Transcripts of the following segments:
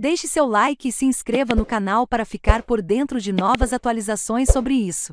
Deixe seu like e se inscreva no canal para ficar por dentro de novas atualizações sobre isso.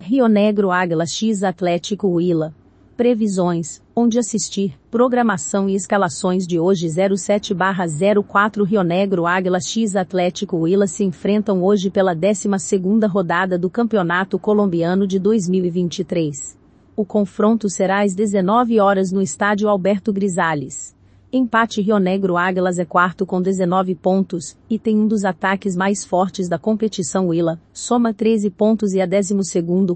Rio Negro Águila X Atlético Huila. Previsões, onde assistir, programação e escalações de hoje 07-04 Rio Negro Águila X Atlético Huila se enfrentam hoje pela 12ª rodada do Campeonato Colombiano de 2023. O confronto será às 19 horas no estádio Alberto Grisales. Empate Rio Negro Águilas é quarto com 19 pontos, e tem um dos ataques mais fortes da competição Willa, soma 13 pontos e a é 12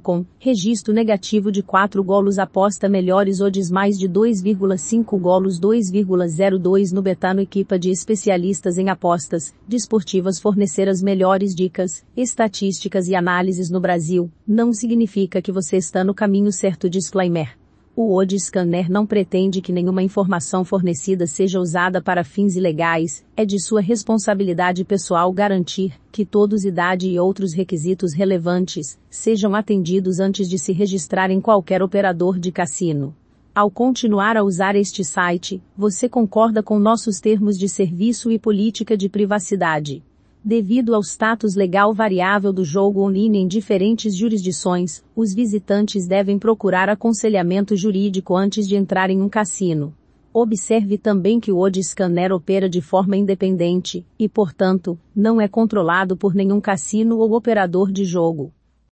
com, registro negativo de 4 golos aposta melhores odds mais de 2,5 golos 2,02 no Betano equipa de especialistas em apostas, desportivas fornecer as melhores dicas, estatísticas e análises no Brasil, não significa que você está no caminho certo disclaimer. O OD Scanner não pretende que nenhuma informação fornecida seja usada para fins ilegais, é de sua responsabilidade pessoal garantir que todos idade e outros requisitos relevantes sejam atendidos antes de se registrar em qualquer operador de cassino. Ao continuar a usar este site, você concorda com nossos termos de serviço e política de privacidade. Devido ao status legal variável do jogo online em diferentes jurisdições, os visitantes devem procurar aconselhamento jurídico antes de entrar em um cassino. Observe também que o Odd Scanner opera de forma independente, e portanto, não é controlado por nenhum cassino ou operador de jogo.